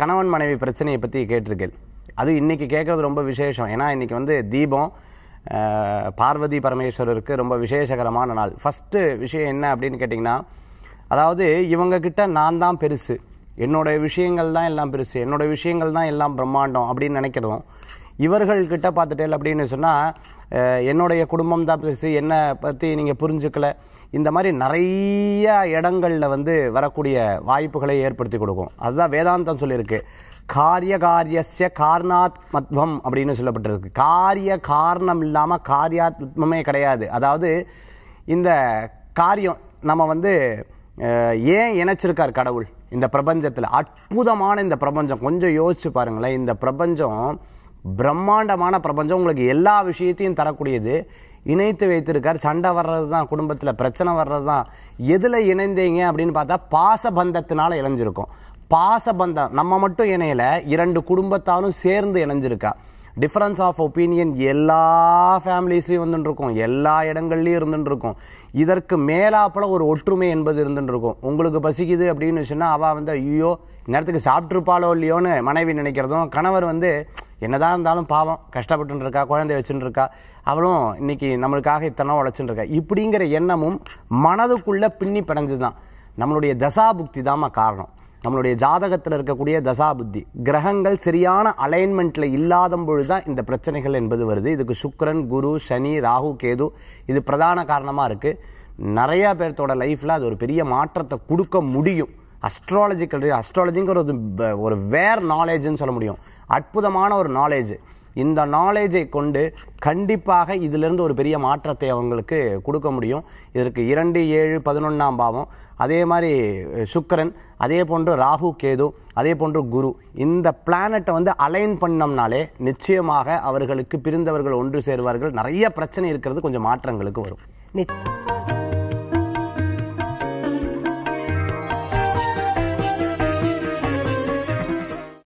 கணவன் மனைவி பிரச்சனையை பற்றி கேட்டிருக்கேன் அது இன்றைக்கி கேட்குறது ரொம்ப விசேஷம் ஏன்னா இன்றைக்கி வந்து தீபம் பார்வதி பரமேஸ்வரருக்கு ரொம்ப விசேஷகரமான நாள் ஃபஸ்ட்டு விஷயம் என்ன அப்படின்னு கேட்டிங்கன்னா அதாவது இவங்கக்கிட்ட நான் தான் பெருசு என்னோடய விஷயங்கள் தான் எல்லாம் பெருசு என்னோடய விஷயங்கள் தான் எல்லாம் பிரம்மாண்டம் அப்படின்னு நினைக்கிறதும் இவர்கள்கிட்ட பார்த்துட்டேன் அப்படின்னு சொன்னால் என்னுடைய குடும்பம் தான் பெருசு என்னை பற்றி நீங்கள் புரிஞ்சுக்கலை இந்த மாதிரி நிறைய இடங்களில் வந்து வரக்கூடிய வாய்ப்புகளை ஏற்படுத்தி கொடுக்கும் அதுதான் வேதாந்தம் சொல்லியிருக்கு காரிய காரியசிய காரணாத்மத்வம் அப்படின்னு சொல்லப்பட்டிருக்கு காரிய காரணம் இல்லாமல் காரியாத்மே கிடையாது அதாவது இந்த காரியம் நம்ம வந்து ஏன் இணைச்சிருக்கார் கடவுள் இந்த பிரபஞ்சத்தில் அற்புதமான இந்த பிரபஞ்சம் கொஞ்சம் யோசிச்சு பாருங்களேன் இந்த பிரபஞ்சம் பிரம்மாண்டமான பிரபஞ்சம் உங்களுக்கு எல்லா விஷயத்தையும் தரக்கூடியது இணைத்து வைத்திருக்கார் சண்டை வர்றது தான் குடும்பத்தில் பிரச்சனை வர்றது தான் எதில் இணைந்தீங்க அப்படின்னு பார்த்தா பாசபந்தத்தினால் இணைஞ்சிருக்கும் பாசபந்தம் நம்ம மட்டும் இணையலை இரண்டு குடும்பத்தாலும் சேர்ந்து இணைஞ்சிருக்கா டிஃப்ரென்ஸ் ஆஃப் ஒப்பீனியன் எல்லா ஃபேமிலிஸ்லையும் வந்துட்டுருக்கும் எல்லா இடங்கள்லையும் இருந்துட்டுருக்கும் இதற்கு மேலாப்பில் ஒரு ஒற்றுமை என்பது இருந்துட்டுருக்கும் உங்களுக்கு பசிக்குது அப்படின்னு சொன்னால் அவள் வந்து ஐயோ நேரத்துக்கு சாப்பிட்ருப்பாளோ இல்லையோன்னு மனைவி நினைக்கிறதும் கணவர் வந்து என்னதான் இருந்தாலும் பாவம் கஷ்டப்பட்டு இருக்கா குழந்தை வச்சுட்டு இருக்கா அவளும் இன்னைக்கு நம்மளுக்காக இத்தனை உழைச்சுட்டு இருக்கா இப்படிங்கிற எண்ணமும் மனதுக்குள்ளே பின்னி பிணைஞ்சு தான் நம்மளுடைய தசா புக்தி காரணம் நம்மளுடைய ஜாதகத்தில் இருக்கக்கூடிய தசா புத்தி கிரகங்கள் சரியான அலைன்மெண்ட்டில் இல்லாத பொழுது தான் இந்த பிரச்சனைகள் என்பது வருது இதுக்கு சுக்கரன் குரு சனி ராகு கேது இது பிரதான காரணமாக இருக்குது நிறையா பேர்த்தோட லைஃப்பில் அது ஒரு பெரிய மாற்றத்தை கொடுக்க முடியும் அஸ்ட்ராலஜிக்கல் அஸ்ட்ராலஜிங்கிற ஒரு வேர் நாலேஜ்னு சொல்ல முடியும் அற்புதமான ஒரு நாலேஜ் இந்த நாலேஜை கொண்டு கண்டிப்பாக இதிலிருந்து ஒரு பெரிய மாற்றத்தை அவங்களுக்கு கொடுக்க முடியும் இதற்கு இரண்டு ஏழு பதினொன்றாம் பாவம் அதே மாதிரி சுக்கரன் அதே போன்று ராகு கேது அதே போன்று குரு இந்த பிளானட்டை வந்து அலைன் பண்ணோம்னாலே நிச்சயமாக அவர்களுக்கு பிரிந்தவர்கள் ஒன்று சேருவார்கள் நிறைய பிரச்சனை இருக்கிறது கொஞ்சம் மாற்றங்களுக்கு வரும்